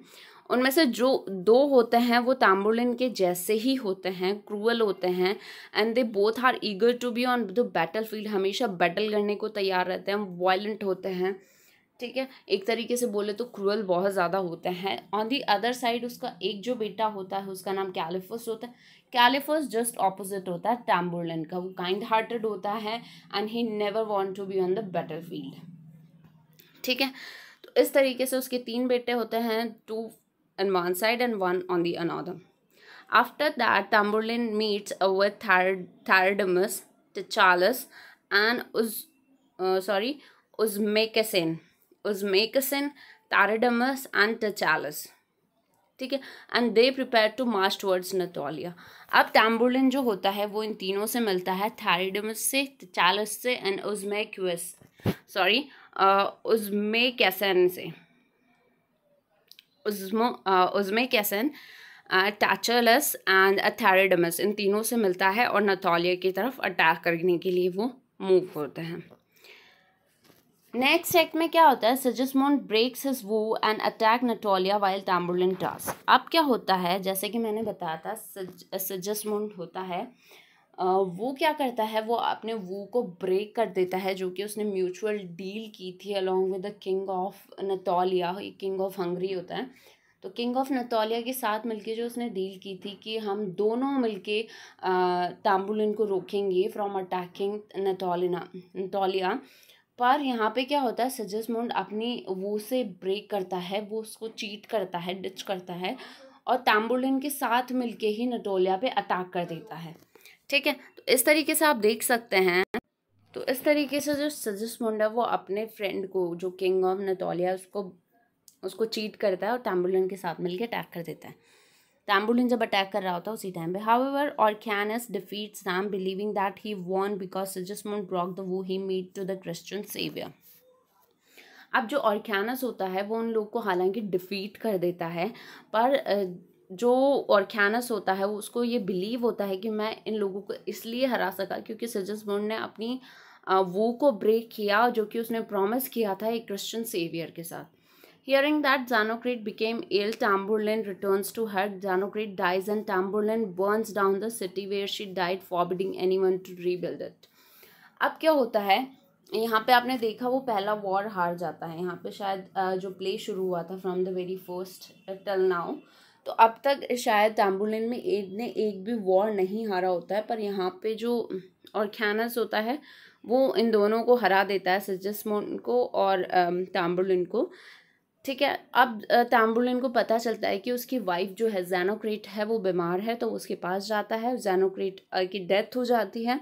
उनमें से जो दो होते हैं वो ताम्बुलिन के जैसे ही होते हैं क्रूअल होते हैं and they both are eager to be on the battle field हमेशा बैटल करने को तैयार रहते हैं वायलेंट होते हैं ठीक है एक तरीके से बोले तो क्रूअल बहुत ज़्यादा होते हैं ऑन दी अदर साइड उसका एक जो बेटा होता है उसका नाम कैलिफस होता है कैलिफस जस्ट ऑपोजिट होता है टैम्बुलन का वो काइंड हार्टेड होता है and he never want to be on the battle field ठीक है तो इस तरीके से उसके तीन बेटे होते हैं two and one side and one on the another after that Tamburlaine meets with Theridamas Techelles and उज sorry Usumcasane Usumcasane Taradamas and Techelles ठीक है and they prepare to march towards Natolia अब टैम्बोलिन जो होता है वो इन तीनों से मिलता है थैरिडमस से टचालस से एंड उजमेक्यूस सॉरी उजमेकैसन से उजमो उजमेकैसन टैचलस एंड अथैरिडमस इन तीनों से मिलता है और नतोलिया की तरफ अटैक करने के लिए वो मूव होते हैं नेक्स्ट एक्ट में क्या होता है Sigismund breaks his vow and attack Natolia while Tamburlaine task अब क्या होता है जैसे कि मैंने बताया था सज सजस्मोन uh, होता है uh, वो क्या करता है वो अपने वो को ब्रेक कर देता है जो कि उसने म्यूचुअल डील की थी along with the king of Natolia king of Hungary होता है तो किंग ऑफ नटोलिया के साथ मिलके जो उसने डील की थी कि हम दोनों मिलके के uh, को रोकेंगे फ्रॉम अटैकिंग नटोलिना नटोलिया पर यहाँ पे क्या होता है मुंड अपनी वो से ब्रेक करता है वो उसको चीट करता है डिच करता है और ताम्बुलिन के साथ मिलके ही नटोलिया पे अटैक कर देता है ठीक है तो इस तरीके से आप देख सकते हैं तो इस तरीके से जो सजस है वो अपने फ्रेंड को जो किंग ऑफ नटोलिया उसको उसको चीट करता है और ताम्बुलिन के साथ मिलके अटैक कर देता है The जब अटैक कर रहा होता है उसी टाइम पे however Orcanes defeat him believing that he won because Sigismund broke the vow he made to the Christian saviour अब जो ऑर्खानस होता है वो उन लोग को हालांकि डिफीट कर देता है पर जो ऑर्खानस होता है वो उसको ये बिलीव होता है कि मैं इन लोगों को इसलिए हरा सका क्योंकि सजस्मन ने अपनी वो को ब्रेक किया जो कि उसने प्रॉमिस किया था एक क्रिश्चियन सेवियर के साथ Hearing that Xanocrete became ill, Tamburlaine returns to her. Xanocrete dies and Tamburlaine burns down the city where she died, forbidding anyone to rebuild it. अब क्या होता है यहाँ पे आपने देखा वो पहला वॉर हार जाता है यहाँ पे शायद जो प्ले शुरू हुआ था from the very first till now तो अब तक शायद टैम्बुलिन में एक ने एक भी वॉर नहीं हारा होता है पर यहाँ पे जो और ख्यानस होता है वो इन दोनों को हरा देता है सजस्मोन को और टैम्बुलिन को ठीक है अब तांबुलिन को पता चलता है कि उसकी वाइफ जो है जैनोक्रेट है वो बीमार है तो उसके पास जाता है जैनोक्रेट की डेथ हो जाती है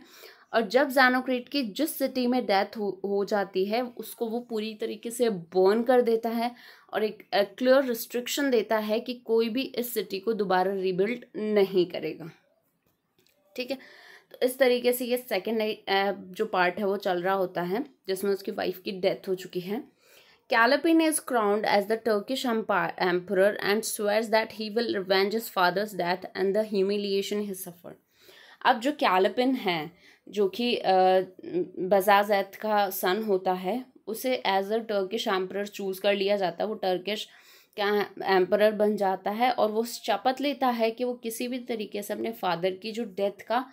और जब जैनोक्रेट की जिस सिटी में डेथ हो हो जाती है उसको वो पूरी तरीके से बर्न कर देता है और एक क्लियर रिस्ट्रिक्शन देता है कि कोई भी इस सिटी को दोबारा रिबिल्ड नहीं करेगा ठीक है तो इस तरीके से ये सेकेंड जो पार्ट है वो चल रहा होता है जिसमें उसकी वाइफ की डेथ हो चुकी है Callapin is crowned as the Turkish empire, emperor and swears that he will revenge his father's death and the humiliation he suffered. अब जो कैलपिन है जो कि बजाजैत का सन होता है उसे as a Turkish emperor choose कर लिया जाता है वो टर्किश क्या एम्पर बन जाता है और वो शपथ लेता है कि वो किसी भी तरीके से अपने फादर की जो डेथ का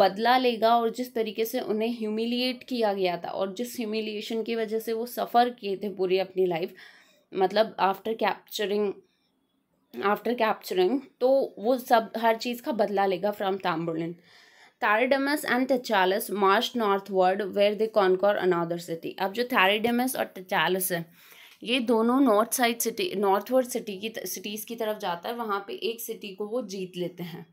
बदला लेगा और जिस तरीके से उन्हें ह्यूमिलिएट किया गया था और जिस ह्यूमिलिएशन की वजह से वो सफ़र किए थे पूरी अपनी लाइफ मतलब आफ्टर कैप्चरिंग आफ्टर कैप्चरिंग तो वो सब हर चीज़ का बदला लेगा from Tamburlaine Theridamas and Techelles march northward where they conquer another city अब जो थैरिडमस और टचालस है ये दोनों north side city northward city की सिटीज़ की तरफ जाता है वहाँ पे एक सिटी को वो जीत लेते हैं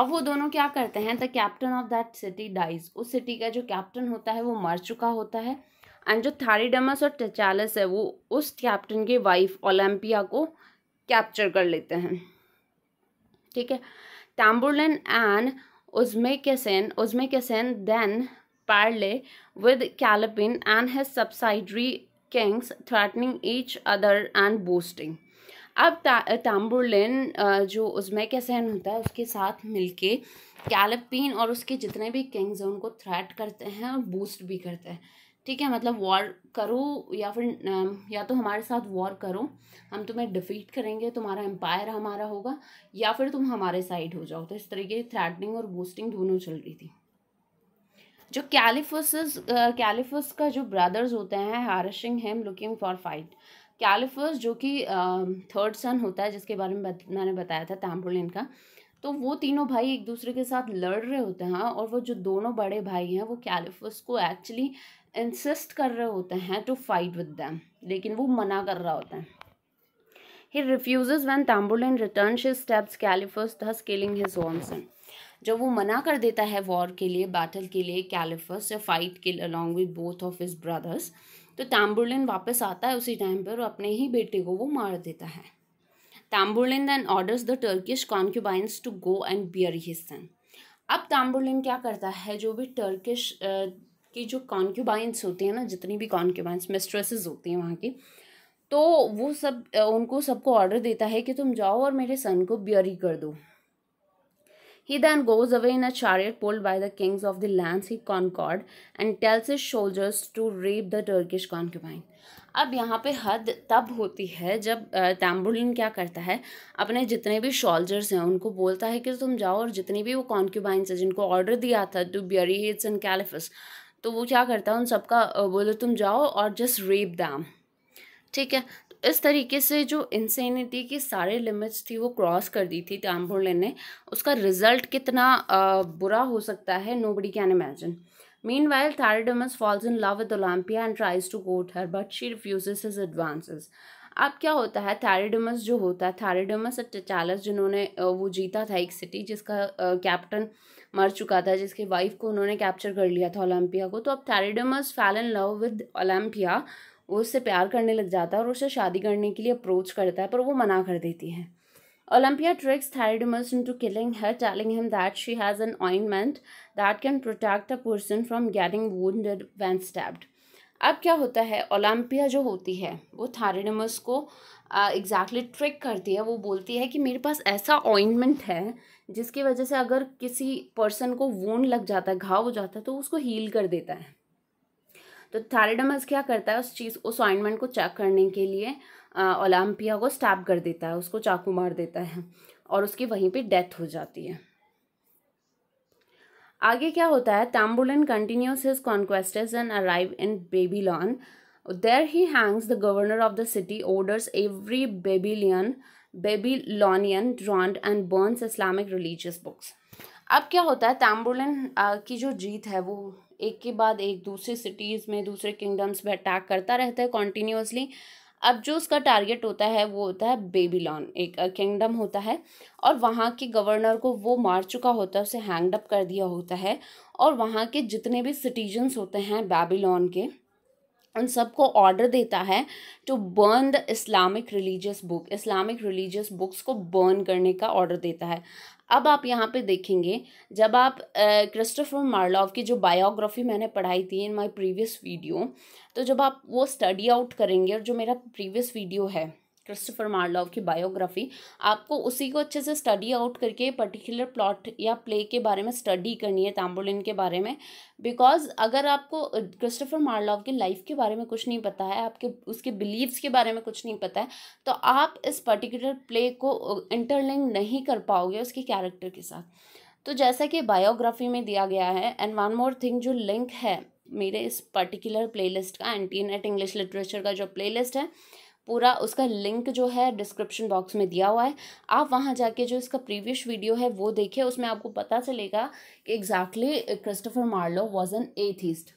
अब वो दोनों क्या करते हैं the captain of that city dies उस सिटी का जो कैप्टन होता है वो मर चुका होता है एंड जो थारीडमस और टचालस है वो उस कैप्टन के वाइफ ओलम्पिया को कैप्चर कर लेते हैं ठीक है Tamburlaine and Usumcasane then parley with Callapine and has subsidiary kings threatening each other and boasting अब ताम्बुलन जो उजमैक सहन होता है उसके साथ मिलके कैलपिन और उसके जितने भी किंग्स हैं उनको थ्रेट करते हैं और बूस्ट भी करते हैं ठीक है मतलब वॉर करो या फिर या तो हमारे साथ वॉर करो हम तुम्हें डिफीट करेंगे तुम्हारा एम्पायर हमारा होगा या फिर तुम हमारे साइड हो जाओ तो इस तरीके थ्रेटनिंग और बूस्टिंग दोनों चल रही थी जो कैलिफस कैलिफस का जो ब्रदर्स होते हैं harassing him looking for fight Calyphas जो कि थर्ड सन होता है जिसके बारे में बत, मैंने बताया था तैम्पोलिन का तो वो तीनों भाई एक दूसरे के साथ लड़ रहे होते हैं और वो जो दोनों बड़े भाई हैं वो कैलिफस को एक्चुअली इंसिस्ट कर रहे होते हैं टू फाइट विद दैम लेकिन वो मना कर रहा होता है he refuse when Tamburlaine return he's stabs Calyphas thus killing his on सन जब वो मना कर देता है वॉर के लिए बैटल के लिए कैलिफस या फाइट के along with both of his brothers तो तैम्बुलिन वापस आता है उसी टाइम पर और अपने ही बेटे को वो मार देता है Tamburlaine then orders the Turkish concubines to go and bury his son अब ताम्बुलिन क्या करता है जो भी टर्किश की जो कॉन्क्यूबाइंस होती हैं ना जितनी भी कॉन्क्यूबाइंस मिस्ट्रेसेस होती हैं वहाँ की तो वो सब उनको सबको ऑर्डर देता है कि तुम जाओ और मेरे सन को बियरी कर दो He then goes away in a chariot pulled by the kings of the lands he conquered and tells his soldiers to rape the Turkish concubine. अब यहाँ पे हद तब होती है जब तैम्बुलिन क्या करता है अपने जितने भी सोल्जर्स हैं उनको बोलता है कि तुम जाओ और जितनी भी वो कॉन्क्यूबाइंस है जिनको ऑर्डर दिया था to bury his and Calyphas तो वो क्या करता है उन सबका बोले तुम जाओ और जस्ट रेप दैम ठीक है इस तरीके से जो इंसेनिटी की सारे लिमिट्स थी वो क्रॉस कर दी थी ताम्बुर्ले ने उसका रिजल्ट कितना बुरा हो सकता है nobody can imagine meanwhile Theridamas falls in love with Olympia and tries to get her but she refuses his advances अब क्या होता है थैरिडमस जो होता है थायरेडमस टचालस जिन्होंने वो जीता था एक सिटी जिसका कैप्टन मर चुका था जिसके वाइफ को उन्होंने कैप्चर कर लिया था ओलंपिया को तो अब थैरिडमस फैल इन लव विद ओलंपिया वो उससे प्यार करने लग जाता है और उसे शादी करने के लिए अप्रोच करता है पर वो मना कर देती है Olympia tricks Theridamas into killing her telling him that she has an ointment that can protect a person from getting wounded when stabbed. अब क्या होता है ओलंपिया जो होती है वो थारिडमस को एग्जैक्टली uh, ट्रिक exactly करती है वो बोलती है कि मेरे पास ऐसा ऑइंटमेंट है जिसकी वजह से अगर किसी पर्सन को वोन लग जाता है घाव हो जाता है तो उसको हील कर देता है तो थैरेडमस क्या करता है उस चीज़ उस ऑइंटमेंट को चेक करने के लिए ओलम्पिया को स्टैप कर देता है उसको चाकू मार देता है और उसकी वहीं पे डेथ हो जाती है आगे क्या होता है Tamburlaine continues his conquest and arrive in Babylon there he hangs the governor of the city orders every Babylonian Babylonian drowned and burns Islamic religious books अब क्या होता है तैम्बुलन की जो जीत है वो एक के बाद एक दूसरे सिटीज़ में दूसरे किंगडम्स में अटैक करता रहता है कॉन्टीन्यूसली अब जो उसका टारगेट होता है वो होता है बेबीलोन एक किंगडम होता है और वहाँ के गवर्नर को वो मार चुका होता है उसे हैंगड अप कर दिया होता है और वहाँ के जितने भी सिटीजन्स होते हैं बेबीलोन के उन सबको ऑर्डर देता है to burn the Islamic religious book Islamic religious books को बर्न करने का ऑर्डर देता है अब आप यहाँ पे देखेंगे जब आप क्रिस्टोफर मार्लॉव की जो बायोग्राफी मैंने पढ़ाई थी इन माय प्रीवियस वीडियो तो जब आप वो स्टडी आउट करेंगे और जो मेरा प्रीवियस वीडियो है क्रिस्टोफर मार्लोव की बायोग्राफी आपको उसी को अच्छे से स्टडी आउट करके पर्टिकुलर प्लॉट या प्ले के बारे में स्टडी करनी है ताम्बुलिन के बारे में बिकॉज अगर आपको क्रिस्टोफर मार्लोव की लाइफ के बारे में कुछ नहीं पता है आपके उसके बिलीव्स के बारे में कुछ नहीं पता है तो आप इस पर्टिकुलर प्ले को इंटरलिंक नहीं कर पाओगे उसके कैरेक्टर के साथ तो जैसा कि बायोग्राफी में दिया गया है एंड वन मोर थिंग जो लिंक है मेरे इस पर्टिकुलर प्लेलिस्ट का एंटी नेट इंग्लिश लिटरेचर का जो प्लेलिस्ट है पूरा उसका लिंक जो है डिस्क्रिप्शन बॉक्स में दिया हुआ है आप वहाँ जाके जो इसका प्रीवियस वीडियो है वो देखिए उसमें आपको पता चलेगा कि exactly Christopher Marlowe was an atheist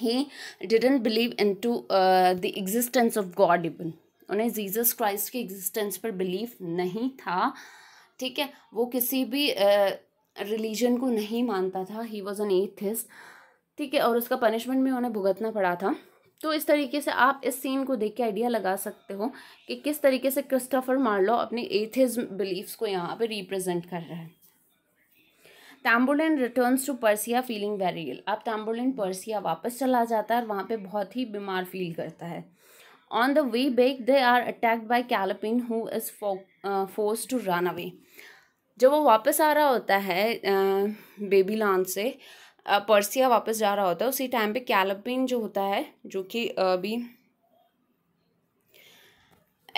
he didn't believe in to the existence of God even उन्हें जीजस क्राइस्ट की एग्जिस्टेंस पर बिलीव नहीं था ठीक है वो किसी भी रिलीजन uh, को नहीं मानता था ही वॉज एन एथिस्ट ठीक है और उसका पनिशमेंट भी उन्हें भुगतना पड़ा था तो इस तरीके से आप इस सीन को देख के आइडिया लगा सकते हो कि किस तरीके से क्रिस्टोफर मार्लो अपने एथिज बिलीव्स को यहाँ पे रिप्रेजेंट कर रहा है Tamburlaine returns to Persia feeling very ill अब टैम्बोलैंड पर्सिया वापस चला जाता है और वहाँ पे बहुत ही बीमार फील करता है on the way back they are attacked by Calpin who is force to run away जब वो वापस आ रहा होता है बेबी uh, लॉन से पर्सिया वापस जा रहा होता है उसी टाइम पे कैलबिन जो होता है जो कि अभी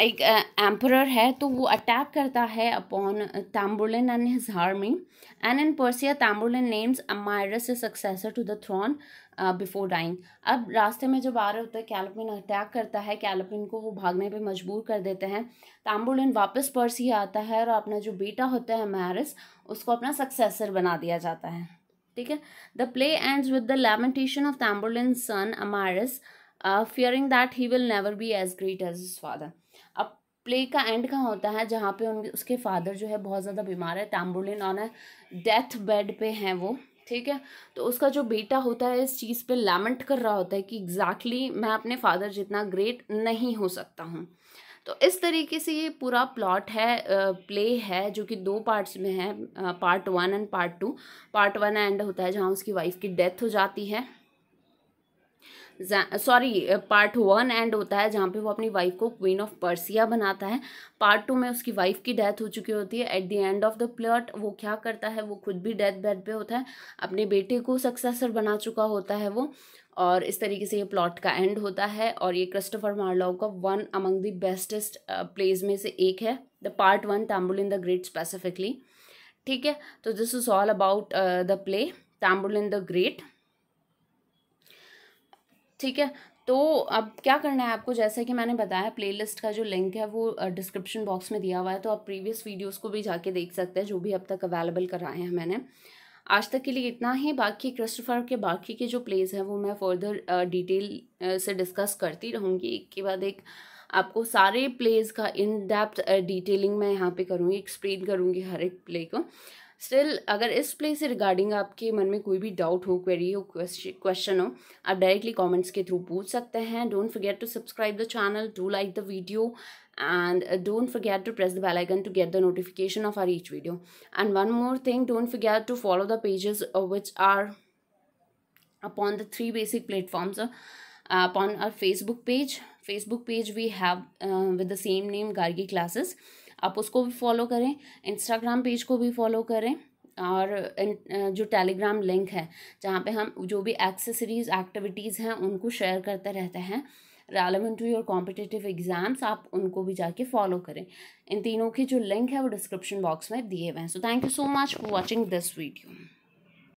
एक एम्परर है तो वो अटैक करता है upon Tamburlaine and his army and in Persia Tamburlaine names Amyras his successor to the throne before dying अब रास्ते में जब आ रहे होते हैं कैलपिन अटैक करता है कैलपिन को वो भागने पे मजबूर कर देते हैं ताम्बुलिन वापस पर्सिया आता है और अपना जो बेटा होता है अमायरस उसको अपना सक्सेसर बना दिया जाता है ठीक है the play end with the lamentation of the son Amyras fearing that he will never be as great as his father अब प्ले का एंड कहाँ होता है जहाँ पे उन उसके फादर जो है बहुत ज़्यादा बीमार है Tamburlaine on his death bed पे हैं वो ठीक है तो उसका जो बेटा होता है इस चीज़ पे लैमेंट कर रहा होता है कि एग्जैक्टली exactly मैं अपने फादर जितना ग्रेट नहीं हो सकता हूँ तो इस तरीके से ये पूरा प्लॉट है प्ले है जो कि दो पार्ट्स में है part one and part two part one end होता है जहाँ उसकी वाइफ की डेथ हो जाती है सॉरी पार्ट वन एंड होता है जहाँ पे वो अपनी वाइफ को क्वीन ऑफ पर्सिया बनाता है पार्ट टू में उसकी वाइफ की डेथ हो चुकी होती है at the end of the plot वो क्या करता है वो खुद भी डेथ बेड पे होता है अपने बेटे को सक्सेसर बना चुका होता है वो और इस तरीके से ये प्लॉट का एंड होता है और ये क्रिस्टोफर मार्लाओ का one among the bestest plays में से एक है the part one Tamburlaine the great specifically ठीक है तो this is all about the play Tamburlaine the great ठीक है तो अब क्या करना है आपको जैसा कि मैंने बताया प्लेलिस्ट का जो लिंक है वो डिस्क्रिप्शन uh, बॉक्स में दिया हुआ है तो आप प्रीवियस वीडियोस को भी जाके देख सकते हैं जो भी अब तक अवेलेबल कराए हैं मैंने आज तक के लिए इतना ही बाकी क्रिस्टोफर के बाकी के जो प्लेस हैं वो मैं फर्दर डिटेल से डिस्कस करती रहूँगी एक के बाद एक आपको सारे प्लेज का इन डेप्थ डिटेलिंग मैं यहाँ पे करूँगी एक्सप्लेन करूँगी हर एक प्ले को स्टिल अगर इस प्ले से रिगार्डिंग आपके मन में कोई भी डाउट हो क्वेरी हो क्वेश्चन हो आप डायरेक्टली कमेंट्स के थ्रू पूछ सकते हैं don't forget to subscribe the channel do like the video and don't forget to press the bell icon to get the notification of our each video and one more thing don't forget to follow the pages which are upon the three basic platforms uh, upon our facebook page facebook page we have uh, with the same name gargi classes आप उसको भी follow करें Instagram page को भी follow करें और जो Telegram link है जहाँ पे हम जो भी एक्सेसरीज़ एक्टिविटीज़ हैं उनको शेयर करते रहते हैं relevant to your competitive exams आप उनको भी जाके फॉलो करें इन तीनों के जो लिंक है वो डिस्क्रिप्शन बॉक्स में दिए हुए हैं so thank you so much for watching this video